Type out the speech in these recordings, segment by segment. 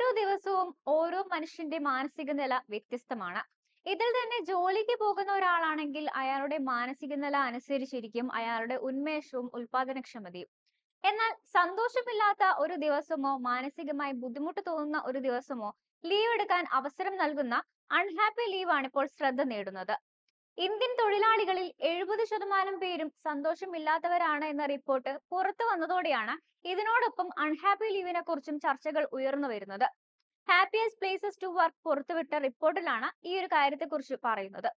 ഓരോ ദിവസവും ഓരോ മനുഷ്യന്റെ മാനസിക നില വ്യത്യസ്തമാണ് ഇതിൽ തന്നെ ജോലിക്ക് പോകുന്ന ഒരാളാണെങ്കിൽ അയാളുടെ മാനസിക നില അനുസരിച്ചിരിക്കും അയാളുടെ ഉന്മേഷവും ഉൽപാദനക്ഷമതയും എന്നാൽ സന്തോഷമില്ലാത്ത ഒരു ദിവസമോ മാനസികമായി ബുദ്ധിമുട്ട് തോന്നുന്ന ഒരു ദിവസമോ ലീവ് എടുക്കാൻ അവസരം നൽകുന്ന അൺഹാപ്പി ലീവ് ആണ് ഇപ്പോൾ ശ്രദ്ധ നേടുന്നത് ഇന്ത്യൻ തൊഴിലാളികളിൽ എഴുപത് ശതമാനം പേരും സന്തോഷമില്ലാത്തവരാണ് എന്ന റിപ്പോർട്ട് പുറത്തു വന്നതോടെയാണ് ഇതിനോടൊപ്പം അൺഹാപ്പി ലീവിനെ കുറിച്ചും ചർച്ചകൾ ഉയർന്നു വരുന്നത് ഹാപ്പിയസ്റ്റ് പ്ലേസസ് ടു വർക്ക് പുറത്തുവിട്ട റിപ്പോർട്ടിലാണ് ഈ ഒരു കാര്യത്തെക്കുറിച്ച് പറയുന്നത്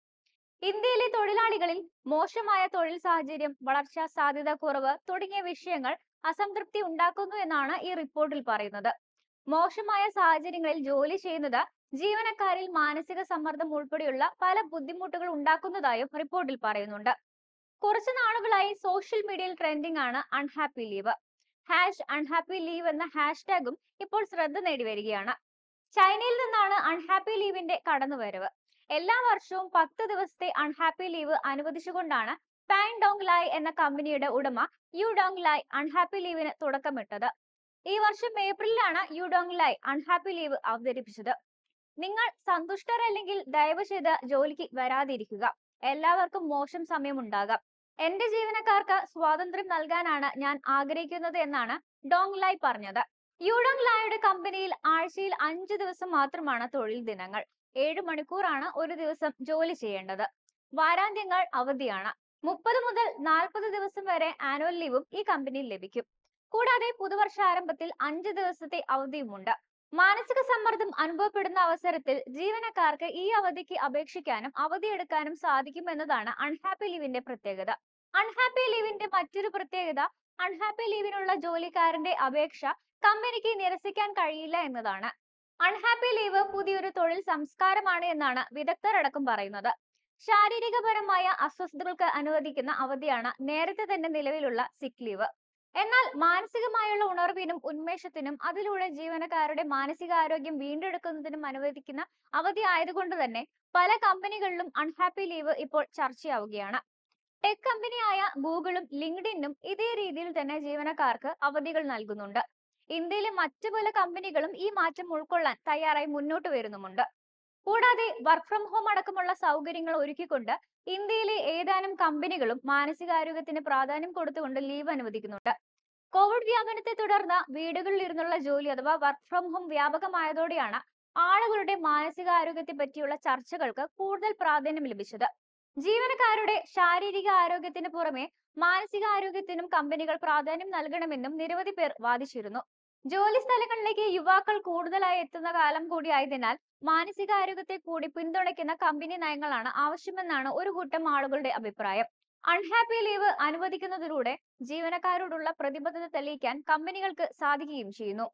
ഇന്ത്യയിലെ തൊഴിലാളികളിൽ മോശമായ തൊഴിൽ സാഹചര്യം വളർച്ചാ സാധ്യത കുറവ് തുടങ്ങിയ വിഷയങ്ങൾ അസംതൃപ്തി ഉണ്ടാക്കുന്നു എന്നാണ് ഈ റിപ്പോർട്ടിൽ പറയുന്നത് മോശമായ സാഹചര്യങ്ങളിൽ ജോലി ചെയ്യുന്നത് ജീവനക്കാരിൽ മാനസിക സമ്മർദ്ദം ഉൾപ്പെടെയുള്ള പല ബുദ്ധിമുട്ടുകൾ ഉണ്ടാക്കുന്നതായും റിപ്പോർട്ടിൽ പറയുന്നുണ്ട് കുറച്ചു നാളുകളായി സോഷ്യൽ മീഡിയയിൽ ട്രെൻഡിംഗ് ആണ് unhappy leave hash unhappy leave എന്ന ഹാഷ്ടാഗും ഇപ്പോൾ ശ്രദ്ധ നേടി വരികയാണ് ചൈനയിൽ നിന്നാണ് അൺഹാപ്പി ലീവിന്റെ കടന്നുവരവ് എല്ലാ വർഷവും പത്ത് ദിവസത്തെ അൺഹാപ്പി ലീവ് അനുവദിച്ചുകൊണ്ടാണ് പാൻ ഡോങ് ലായ് എന്ന കമ്പനിയുടെ ഉടമ യു ഡോങ് ലായ് അൺഹാപ്പി ലീവിന് തുടക്കമിട്ടത് ഈ വർഷം ഏപ്രിലാണ് Yu Dong Lai unhappy leave അവതരിപ്പിച്ചത് നിങ്ങൾ സന്തുഷ്ടരല്ലെങ്കിൽ ദയവ് ചെയ്ത് ജോലിക്ക് വരാതിരിക്കുക എല്ലാവർക്കും മോശം ഉണ്ടാകാം എന്റെ ജീവനക്കാർക്ക് സ്വാതന്ത്ര്യം നൽകാനാണ് ഞാൻ ആഗ്രഹിക്കുന്നത് എന്നാണ് ഡോങ് ലായ് പറഞ്ഞത് യുഡോങ് ലായുടെ കമ്പനിയിൽ ആഴ്ചയിൽ അഞ്ച് ദിവസം മാത്രമാണ് തൊഴിൽ ദിനങ്ങൾ ഏഴ് മണിക്കൂറാണ് ഒരു ദിവസം ജോലി ചെയ്യേണ്ടത് വാരാന്ത്യങ്ങൾ അവധിയാണ് മുപ്പത് മുതൽ നാൽപ്പത് ദിവസം വരെ ആനുവൽ ലീവും ഈ കമ്പനിയിൽ ലഭിക്കും കൂടാതെ പുതുവർഷാരംഭത്തിൽ അഞ്ച് ദിവസത്തെ അവധിയുമുണ്ട് മാനസിക സമ്മർദ്ദം അനുഭവപ്പെടുന്ന അവസരത്തിൽ ജീവനക്കാർക്ക് ഈ അവധിക്ക് അപേക്ഷിക്കാനും അവധിയെടുക്കാനും എന്നതാണ് അൺഹാപ്പി ലീവിന്റെ പ്രത്യേകത അൺഹാപ്പി ലീവിന്റെ മറ്റൊരു പ്രത്യേകത അൺഹാപ്പി ലീവിനുള്ള ജോലിക്കാരന്റെ അപേക്ഷ കമ്പനിക്ക് നിരസിക്കാൻ കഴിയില്ല എന്നതാണ് അൺഹാപ്പി ലീവ് പുതിയൊരു തൊഴിൽ സംസ്കാരമാണ് എന്നാണ് വിദഗ്ധർ അടക്കം പറയുന്നത് ശാരീരികപരമായ അസ്വസ്ഥതകൾക്ക് അനുവദിക്കുന്ന അവധിയാണ് നേരത്തെ തന്നെ നിലവിലുള്ള സിക് ലീവ് എന്നാൽ മാനസികമായുള്ള ഉണർവിനും ഉന്മേഷത്തിനും അതിലൂടെ ജീവനക്കാരുടെ മാനസികാരോഗ്യം വീണ്ടെടുക്കുന്നതിനും അനുവദിക്കുന്ന അവധി ആയതുകൊണ്ട് തന്നെ പല കമ്പനികളിലും അൺഹാപ്പി ലീവ് ഇപ്പോൾ ചർച്ചയാവുകയാണ് ടെക് കമ്പനിയായ ഗൂഗിളും ലിങ്ക്ഡിനും ഇതേ രീതിയിൽ തന്നെ ജീവനക്കാർക്ക് അവധികൾ നൽകുന്നുണ്ട് ഇന്ത്യയിലെ മറ്റു പല കമ്പനികളും ഈ മാറ്റം ഉൾക്കൊള്ളാൻ തയ്യാറായി മുന്നോട്ട് വരുന്നുമുണ്ട് കൂടാതെ വർക്ക് ഫ്രം ഹോം അടക്കമുള്ള സൗകര്യങ്ങൾ ഒരുക്കിക്കൊണ്ട് ഇന്ത്യയിലെ ഏതാനും കമ്പനികളും മാനസികാരോഗ്യത്തിന് പ്രാധാന്യം കൊടുത്തുകൊണ്ട് ലീവ് അനുവദിക്കുന്നുണ്ട് കോവിഡ് വ്യാപനത്തെ തുടർന്ന് വീടുകളിൽ ഇരുന്നുള്ള ജോലി അഥവാ വർക്ക് ഫ്രം ഹോം വ്യാപകമായതോടെയാണ് ആളുകളുടെ മാനസികാരോഗ്യത്തെ പറ്റിയുള്ള ചർച്ചകൾക്ക് കൂടുതൽ പ്രാധാന്യം ലഭിച്ചത് ജീവനക്കാരുടെ ശാരീരിക ആരോഗ്യത്തിന് പുറമെ മാനസികാരോഗ്യത്തിനും കമ്പനികൾ പ്രാധാന്യം നൽകണമെന്നും നിരവധി പേർ വാദിച്ചിരുന്നു ജോലി സ്ഥലങ്ങളിലേക്ക് യുവാക്കൾ കൂടുതലായി എത്തുന്ന കാലം കൂടിയായതിനാൽ മാനസികാരോഗ്യത്തെ കൂടി പിന്തുണയ്ക്കുന്ന കമ്പനി നയങ്ങളാണ് ആവശ്യമെന്നാണ് ഒരു കൂട്ടം ആളുകളുടെ അഭിപ്രായം അൺഹാപ്പി ലീവ് അനുവദിക്കുന്നതിലൂടെ ജീവനക്കാരോടുള്ള പ്രതിബദ്ധത തെളിയിക്കാൻ കമ്പനികൾക്ക് സാധിക്കുകയും ചെയ്യുന്നു